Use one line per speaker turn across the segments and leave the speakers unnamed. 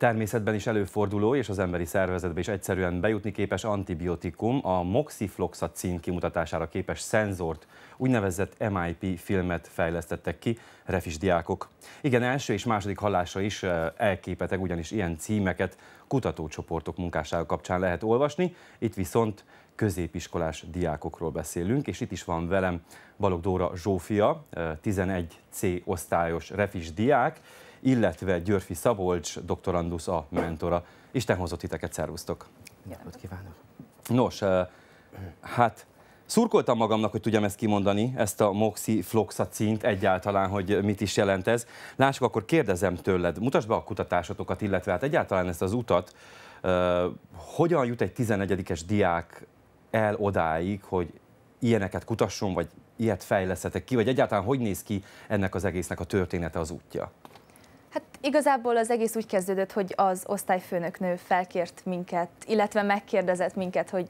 természetben is előforduló és az emberi szervezetbe is egyszerűen bejutni képes antibiotikum a moxifloxacin kimutatására képes szenzort, úgynevezett MIP filmet fejlesztettek ki refis diákok. Igen, első és második hallásra is eh, elképetek, ugyanis ilyen címeket kutatócsoportok munkásága kapcsán lehet olvasni, itt viszont középiskolás diákokról beszélünk, és itt is van velem Balog Dóra Zsófia, 11C eh, osztályos refis diák, illetve Györfi Szabolcs, doktorandusz a mentora. Isten hozott titeket, szervusztok!
Napot kívánok!
Nos, hát Szurkoltam magamnak, hogy tudjam ezt kimondani, ezt a cint egyáltalán, hogy mit is jelent ez. Lássuk, akkor kérdezem tőled, mutasd be a kutatásotokat, illetve hát egyáltalán ezt az utat, hogyan jut egy 11 diák el odáig, hogy ilyeneket kutasson, vagy ilyet fejlesztetek ki, vagy egyáltalán hogy néz ki ennek az egésznek a története az útja?
Igazából az egész úgy kezdődött, hogy az osztályfőnöknő felkért minket, illetve megkérdezett minket, hogy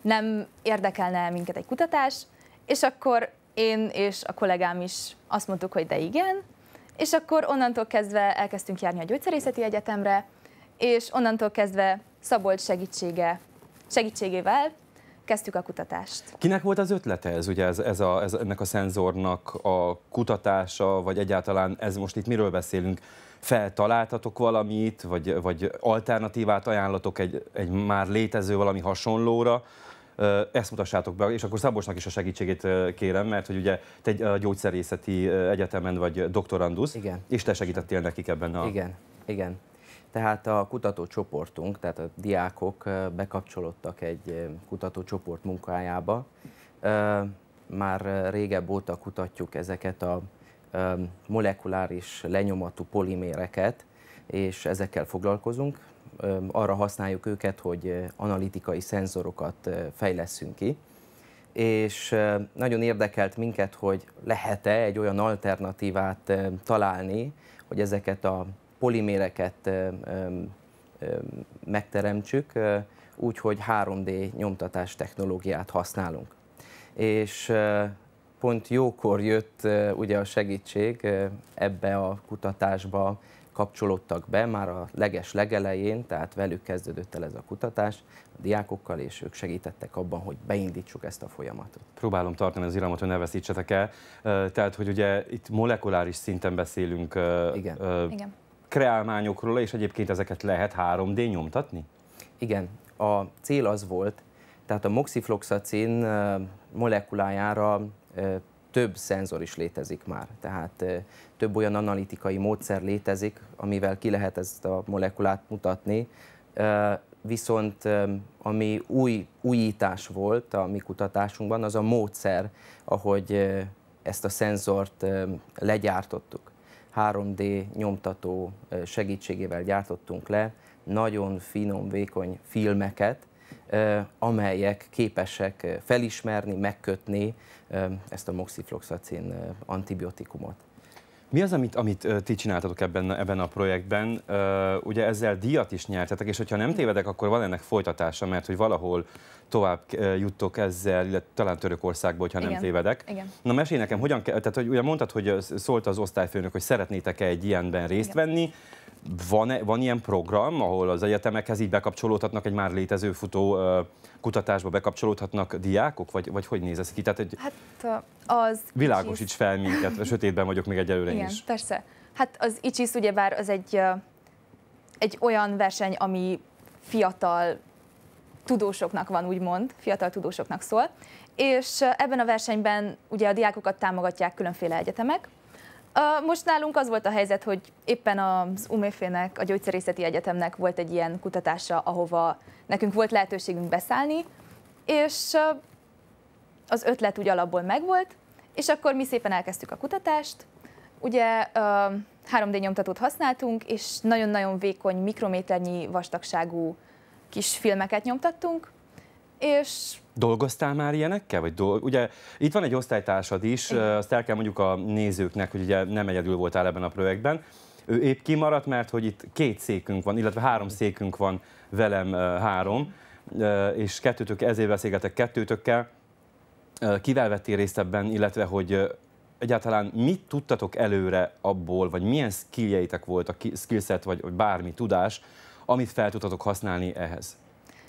nem érdekelne el minket egy kutatás, és akkor én és a kollégám is azt mondtuk, hogy de igen, és akkor onnantól kezdve elkezdtünk járni a Gyógyszerészeti Egyetemre, és onnantól kezdve Szabolcs segítsége, segítségével kezdtük a kutatást.
Kinek volt az ötlete ez, ugye ez, ez, a, ez ennek a szenzornak a kutatása, vagy egyáltalán ez most itt miről beszélünk? Feltaláltatok valamit, vagy, vagy alternatívát ajánlatok egy, egy már létező valami hasonlóra? ezt mutassátok be, és akkor Szabosnak is a segítségét kérem, mert hogy ugye te egy gyógyszerészeti egyetemen vagy doktorandusz, Igen. és te segítettél nekik ebben a... Igen,
igen. Tehát a kutatócsoportunk, tehát a diákok bekapcsolódtak egy kutatócsoport munkájába. Már régebb óta kutatjuk ezeket a molekuláris lenyomatú poliméreket, és ezekkel foglalkozunk. Arra használjuk őket, hogy analitikai szenzorokat fejleszünk ki. És nagyon érdekelt minket, hogy lehet-e egy olyan alternatívát találni, hogy ezeket a poliméreket megteremtsük, úgyhogy 3D nyomtatás technológiát használunk. És pont jókor jött ugye a segítség, ebbe a kutatásba kapcsolódtak be már a leges legelején, tehát velük kezdődött el ez a kutatás, a diákokkal, és ők segítettek abban, hogy beindítsuk ezt a folyamatot.
Próbálom tartani az iramot, hogy ne veszítsetek el. Tehát, hogy ugye itt molekuláris szinten beszélünk Igen. Ö, Igen kreálmányokról, és egyébként ezeket lehet 3D nyomtatni? Igen, a cél az volt,
tehát a moxifloxacin molekulájára több szenzor is létezik már, tehát több olyan analitikai módszer létezik, amivel ki lehet ezt a molekulát mutatni, viszont ami új újítás volt a mi kutatásunkban, az a módszer, ahogy ezt a szenzort legyártottuk. 3D nyomtató segítségével gyártottunk le nagyon finom, vékony filmeket, amelyek képesek felismerni, megkötni ezt a moxifloxacin
antibiotikumot. Mi az, amit, amit ti csináltatok ebben, ebben a projektben? Ugye ezzel díjat is nyertetek, és hogyha nem tévedek, akkor van ennek folytatása, mert hogy valahol tovább juttok ezzel, illetve talán Törökországba, hogyha Igen. nem tévedek. Igen. Na mesélj nekem, hogyan, tehát hogy ugye mondtad, hogy szólt az osztályfőnök, hogy szeretnétek-e egy ilyenben részt Igen. venni, van, -e, van ilyen program, ahol az egyetemekhez így bekapcsolódhatnak egy már létező futó kutatásba bekapcsolódhatnak diákok, vagy, vagy hogy néz ez ki? Tehát egy hát
az világosíts
ICSIS... fel minket, sötétben vagyok még egyelőre Igen, is.
persze. Hát az ICSIS ugyebár az egy, egy olyan verseny, ami fiatal tudósoknak van, úgymond, fiatal tudósoknak szól, és ebben a versenyben ugye a diákokat támogatják különféle egyetemek, most nálunk az volt a helyzet, hogy éppen az umf nek a Gyógyszerészeti Egyetemnek volt egy ilyen kutatása, ahova nekünk volt lehetőségünk beszállni, és az ötlet úgy alapból megvolt, és akkor mi szépen elkezdtük a kutatást. Ugye 3D nyomtatót használtunk, és nagyon-nagyon vékony, mikrométernyi vastagságú kis filmeket nyomtattunk, és
Dolgoztál már ilyenekkel? Vagy dolg... ugye itt van egy osztálytársad is, Igen. azt el kell mondjuk a nézőknek, hogy ugye nem egyedül voltál ebben a projektben. Ő épp kimaradt, mert hogy itt két székünk van, illetve három székünk van, velem három, és kettőtök, ezért beszélgetek kettőtökkel. Kivel vettél részt ebben, illetve hogy egyáltalán mit tudtatok előre abból, vagy milyen skilljeitek volt a skillset, vagy, vagy bármi tudás, amit fel tudtatok használni ehhez?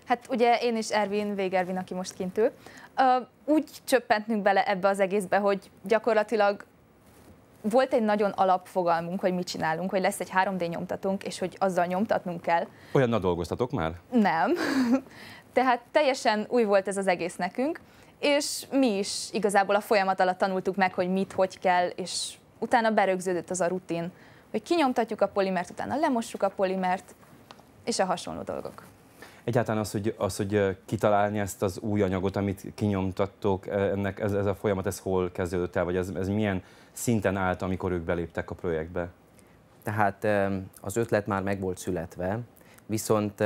Hát ugye én is Ervin, Végervin, aki most kint ül, úgy csöppentünk bele ebbe az egészbe, hogy gyakorlatilag volt egy nagyon alapfogalmunk, hogy mit csinálunk, hogy lesz egy 3D nyomtatónk, és hogy azzal nyomtatnunk kell.
Olyan na dolgoztatok már?
Nem. Tehát teljesen új volt ez az egész nekünk, és mi is igazából a folyamat alatt tanultuk meg, hogy mit, hogy kell, és utána berögződött az a rutin, hogy kinyomtatjuk a polimert, utána lemossuk a polimert, és a hasonló dolgok.
Egyáltalán az, hogy, az, hogy kitalálni ezt az új anyagot, amit kinyomtattok, e, ennek ez, ez a folyamat, ez hol kezdődött el, vagy ez, ez milyen szinten állt, amikor ők beléptek a projektbe? Tehát az ötlet már meg
volt születve, viszont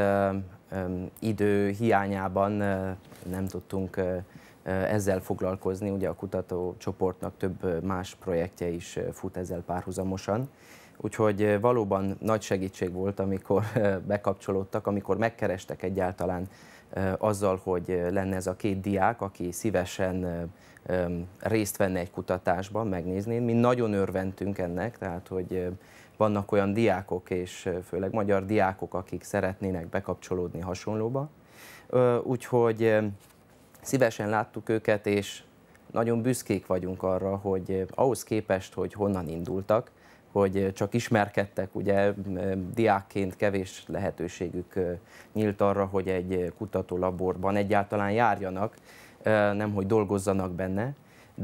idő hiányában nem tudtunk ezzel foglalkozni, ugye a kutatócsoportnak több más projektje is fut ezzel párhuzamosan, Úgyhogy eh, valóban nagy segítség volt, amikor eh, bekapcsolódtak, amikor megkerestek egyáltalán eh, azzal, hogy lenne ez a két diák, aki szívesen részt venne egy kutatásban, megnézni. Mi nagyon örventünk ennek, tehát hogy vannak olyan diákok, és főleg magyar diákok, akik szeretnének bekapcsolódni hasonlóba. Úgyhogy szívesen láttuk őket, és nagyon büszkék vagyunk arra, hogy ahhoz képest, hogy honnan indultak, hogy csak ismerkedtek, ugye diákként kevés lehetőségük nyílt arra, hogy egy kutatólaborban egyáltalán járjanak, nem hogy dolgozzanak benne,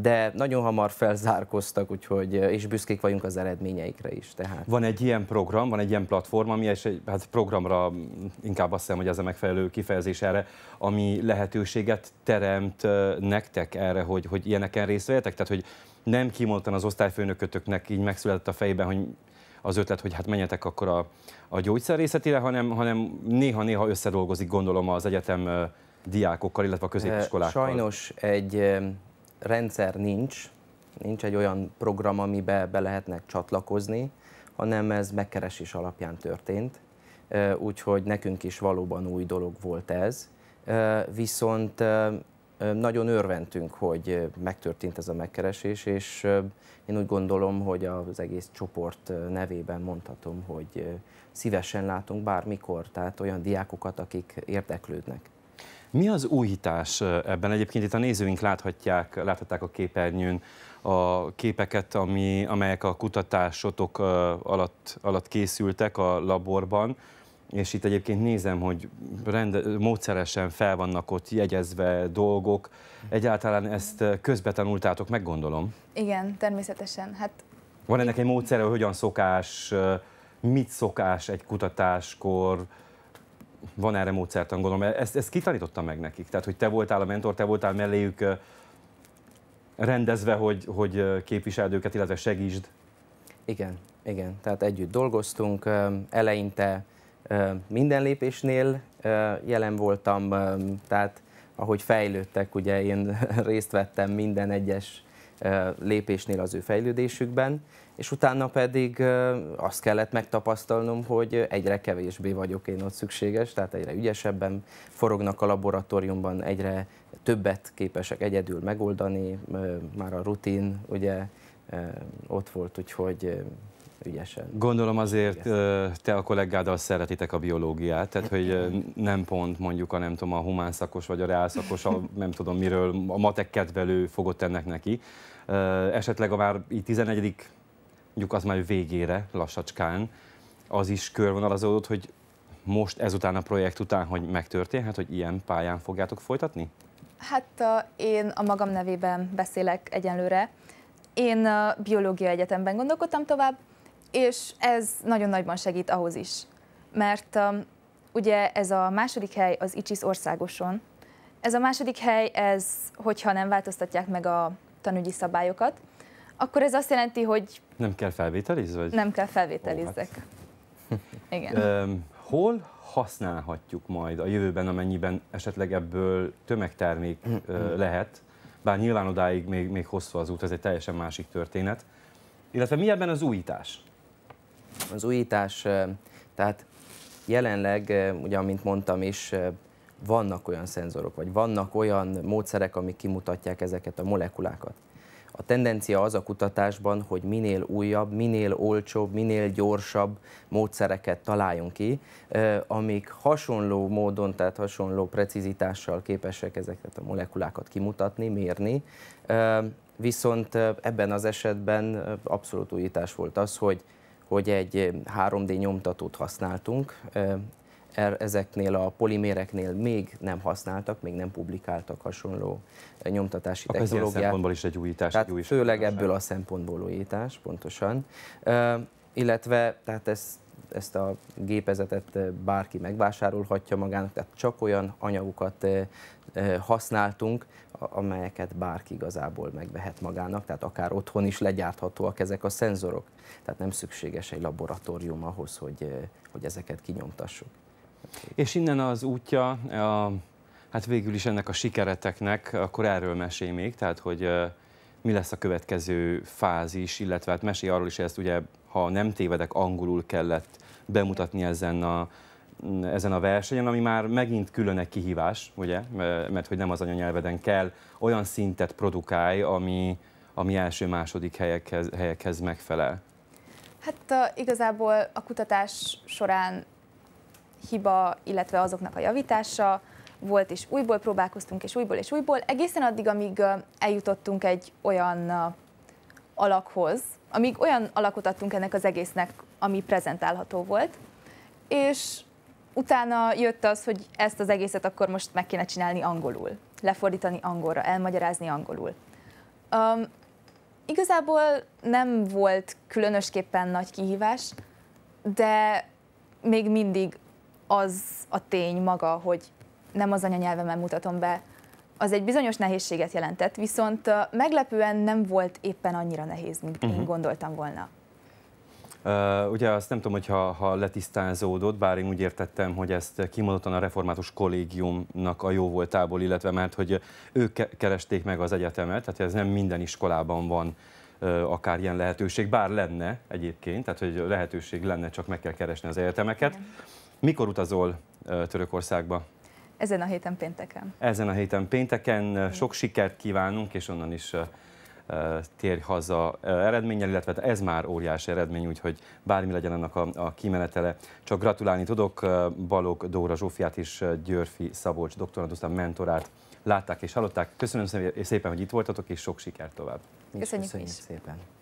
de nagyon hamar felzárkoztak, úgyhogy, és büszkék vagyunk az eredményeikre is. Tehát.
Van egy ilyen program, van egy ilyen platform, ami és egy, hát programra inkább azt hiszem, hogy ez a megfelelő kifejezés erre, ami lehetőséget teremt nektek erre, hogy, hogy ilyeneken részt vegyetek? Tehát, hogy nem kimondtan az osztályfőnökötöknek így megszületett a fejében, hogy az ötlet, hogy hát menjetek akkor a, a gyógyszerészetire, hanem, hanem néha-néha összedolgozik, gondolom, az egyetem diákokkal, illetve a középiskolákkal. Sajnos
egy rendszer nincs, nincs egy olyan program, amibe be lehetnek csatlakozni, hanem ez megkeresés alapján történt, úgyhogy nekünk is valóban új dolog volt ez. Viszont nagyon örventünk, hogy megtörtént ez a megkeresés, és én úgy gondolom, hogy az egész csoport nevében mondhatom, hogy szívesen látunk bármikor, tehát olyan diákokat, akik érdeklődnek.
Mi az újítás ebben? Egyébként itt a nézőink láthatják, láthatták a képernyőn a képeket, ami, amelyek a kutatásotok alatt, alatt készültek a laborban, és itt egyébként nézem, hogy rend, módszeresen fel vannak ott jegyezve dolgok. Egyáltalán ezt közbetanultátok, meggondolom?
Igen, természetesen. Hát
van ennek egy módszere, hogy hogyan szokás, mit szokás egy kutatáskor, van erre módszertan, gondolom. Ezt, ezt kitanította meg nekik? Tehát, hogy te voltál a mentor, te voltál melléjük rendezve, hogy, hogy képviseld őket, illetve segítsd? Igen, igen. Tehát együtt dolgoztunk. Eleinte
minden lépésnél jelen voltam, tehát ahogy fejlődtek, ugye én részt vettem minden egyes lépésnél az ő fejlődésükben, és utána pedig azt kellett megtapasztalnom, hogy egyre kevésbé vagyok én ott szükséges, tehát egyre ügyesebben forognak a laboratóriumban, egyre többet képesek egyedül megoldani, már a rutin ugye ott volt, úgyhogy ügyesen.
Gondolom azért ügyesen. te a kollégáddal szeretitek a biológiát, tehát hogy nem pont mondjuk a nem tudom a humán szakos vagy a reál szakos, a, nem tudom miről, a matek kedvelő fogott ennek neki. Esetleg a már 11. mondjuk az már végére lassacskán, az is körvonalazódott, hogy most ezután a projekt után, hogy megtörténhet, hogy ilyen pályán fogjátok folytatni?
Hát uh, én a magam nevében beszélek egyenlőre. Én a biológia egyetemben gondolkodtam tovább, és ez nagyon nagyban segít ahhoz is, mert um, ugye ez a második hely az ICSIS országoson. Ez a második hely, ez, hogyha nem változtatják meg a tanügyi szabályokat, akkor ez azt jelenti, hogy...
Nem kell felvételizni? vagy? Nem kell felvételizzek. Oh, hát. Igen. Um, hol használhatjuk majd a jövőben, amennyiben esetleg ebből tömegtermék lehet, bár nyilván odáig még, még hosszú az út, ez egy teljesen másik történet. Illetve mi ebben az újítás? az újítás, tehát
jelenleg, ugye, amint mondtam is, vannak olyan szenzorok, vagy vannak olyan módszerek, amik kimutatják ezeket a molekulákat. A tendencia az a kutatásban, hogy minél újabb, minél olcsóbb, minél gyorsabb módszereket találjunk ki, amik hasonló módon, tehát hasonló precizitással képesek ezeket a molekulákat kimutatni, mérni. Viszont ebben az esetben abszolút újítás volt az, hogy hogy egy 3D eh, nyomtatót használtunk, eh, er, ezeknél a poliméreknél még nem használtak, még nem publikáltak hasonló eh, nyomtatási Akkor technológiát. Akkor szempontból is egy újítás. Tehát egy új főleg ebből a szempontból újítás, pontosan. Illetve tehát ez ezt a gépezetet eh, bárki megvásárolhatja magának, tehát csak olyan anyagokat eh, eh, használtunk, amelyeket bárki igazából megvehet magának, tehát akár otthon is legyárthatóak ezek a szenzorok. Tehát nem szükséges egy laboratórium ahhoz, hogy, hogy ezeket kinyomtassuk.
És innen az útja, a, hát végül is ennek a sikereteknek, akkor erről mesél még, tehát hogy mi lesz a következő fázis, illetve hát mesélj arról is, hogy ezt ugye, ha nem tévedek, angolul kellett bemutatni ezen a, ezen a versenyen, ami már megint külön egy kihívás, ugye, mert hogy nem az anyanyelveden kell olyan szintet produkálj, ami, ami első-második helyekhez, helyekhez megfelel.
Hát a igazából a kutatás során hiba, illetve azoknak a javítása volt, és újból próbálkoztunk, és újból, és újból, egészen addig, amíg eljutottunk egy olyan alakhoz, amíg olyan alakot adtunk ennek az egésznek, ami prezentálható volt, és utána jött az, hogy ezt az egészet akkor most meg kéne csinálni angolul, lefordítani angolra, elmagyarázni angolul. Um, igazából nem volt különösképpen nagy kihívás, de még mindig az a tény maga, hogy nem az anyanyelvemen mutatom be az egy bizonyos nehézséget jelentett, viszont meglepően nem volt éppen annyira nehéz, mint uh-huh. én mhm. gondoltam volna.
Uh, ugye azt nem tudom, hogy ha, ha letisztázódott, bár én úgy értettem, hogy ezt kimondottan a református kollégiumnak a jó voltából, illetve mert hogy ők ke keresték meg az egyetemet, tehát ez nem minden iskolában van uh, akár ilyen lehetőség, bár lenne egyébként, tehát hogy lehetőség lenne, csak meg kell keresni az egyetemeket. Igen. Mikor utazol uh, Törökországba?
Ezen a héten pénteken.
Ezen a héten pénteken. Eh, sok sikert kívánunk, és onnan is eh, eh, térj haza eredménnyel, illetve hát ez már óriási eredmény, úgyhogy bármi legyen annak a, a kimenetele. Csak gratulálni tudok Balog Dóra Zsófiát és Györfi Szabolcs doktoranduszt, a mentorát látták és hallották. Köszönöm szépen, hogy itt voltatok, és sok sikert tovább. Köszönjük, Köszönjük is. szépen.